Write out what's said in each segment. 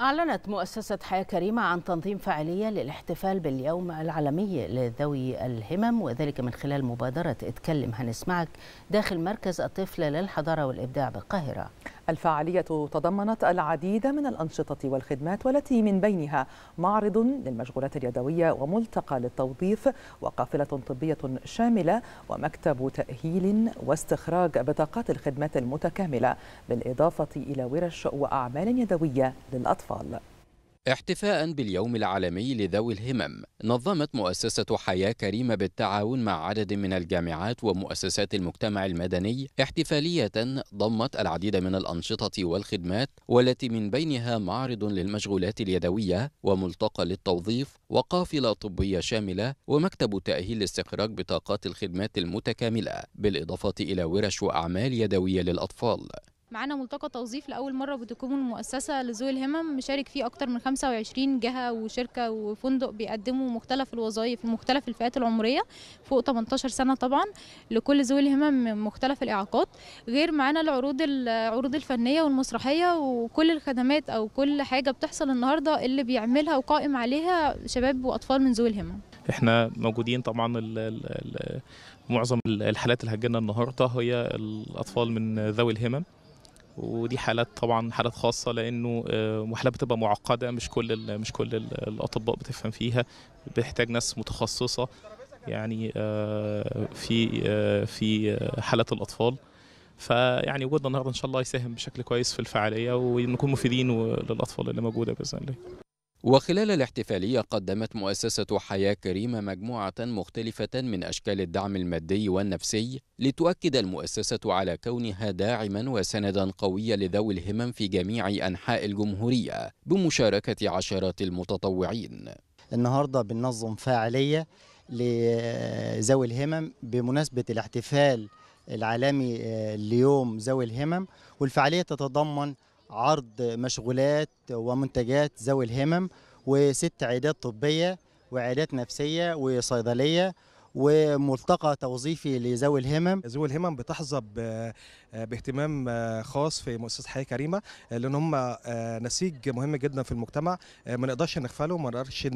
أعلنت مؤسسة حياة كريمة عن تنظيم فعالية للاحتفال باليوم العالمي لذوي الهمم وذلك من خلال مبادرة اتكلم هنسمعك داخل مركز الطفل للحضارة والإبداع بالقاهرة الفعالية تضمنت العديد من الأنشطة والخدمات والتي من بينها معرض للمشغولات اليدوية وملتقى للتوظيف وقافلة طبية شاملة ومكتب تأهيل واستخراج بطاقات الخدمات المتكاملة بالإضافة إلى ورش وأعمال يدوية للأطفال احتفاء باليوم العالمي لذوي الهمم نظمت مؤسسة حياة كريمة بالتعاون مع عدد من الجامعات ومؤسسات المجتمع المدني احتفالية ضمت العديد من الأنشطة والخدمات والتي من بينها معرض للمشغولات اليدوية وملتقى للتوظيف وقافلة طبية شاملة ومكتب تأهيل لاستخراج بطاقات الخدمات المتكاملة بالإضافة إلى ورش وأعمال يدوية للأطفال معانا ملتقى توظيف لأول مرة بتكون المؤسسة لذوي الهمم مشارك فيه أكتر من 25 جهة وشركة وفندق بيقدموا مختلف الوظائف مختلف الفئات العمرية فوق 18 سنة طبعا لكل ذوي الهمم من مختلف الإعاقات غير معانا العروض العروض الفنية والمسرحية وكل الخدمات أو كل حاجة بتحصل النهاردة اللي بيعملها وقائم عليها شباب وأطفال من ذوي الهمم احنا موجودين طبعا ال ال معظم الحالات اللي هتجينا النهارده هي الاطفال من ذوي الهمم ودي حالات طبعا حالات خاصه لانه آه، وحالات بتبقى معقده مش كل مش كل الاطباء بتفهم فيها بتحتاج ناس متخصصه يعني آه، في آه، في حالات الاطفال فيعني وجودنا النهارده ان شاء الله يساهم بشكل كويس في الفعاليه ونكون مفيدين للاطفال اللي موجوده باذن الله وخلال الاحتفالية قدمت مؤسسة حياة كريمة مجموعة مختلفة من أشكال الدعم المادي والنفسي لتؤكد المؤسسة على كونها داعما وسندا قويا لذوي الهمم في جميع أنحاء الجمهورية بمشاركة عشرات المتطوعين النهاردة بننظم فاعلية لذوي الهمم بمناسبة الاحتفال العالمي آه، ليوم ذوي الهمم والفعالية تتضمن عرض مشغولات ومنتجات ذوي الهمم وست عيادات طبية وعيادات نفسية وصيدلية وملتقى توظيفي لذوي الهمم ذوي الهمم بتحظى باهتمام خاص في مؤسسه حياه كريمه لان هم آه، نسيج مهم جدا في المجتمع آه، ما نقدرش نغفله ما نقدرش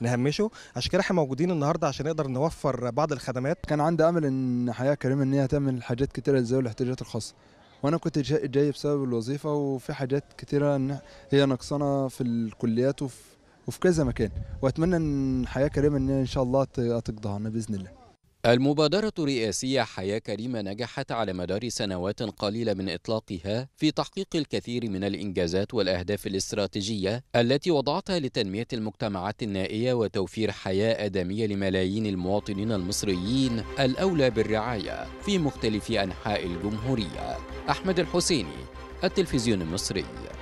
نهمشه عشان كده احنا موجودين النهارده عشان نقدر نوفر بعض الخدمات كان عندي امل ان حياه كريمه ان هي تعمل حاجات كتيره لذوي الاحتياجات الخاصه وانا كنت جاي بسبب الوظيفه وفي حاجات كتيره هي ناقصانا في الكليات وفي وفي كذا مكان واتمنى ان حياه كريمه ان ان شاء الله تقضيها باذن الله المبادرة الرئاسية حياة كريمة نجحت على مدار سنوات قليلة من إطلاقها في تحقيق الكثير من الإنجازات والأهداف الاستراتيجية التي وضعتها لتنمية المجتمعات النائية وتوفير حياة آدمية لملايين المواطنين المصريين الأولى بالرعاية في مختلف أنحاء الجمهورية. أحمد الحسيني، التلفزيون المصري.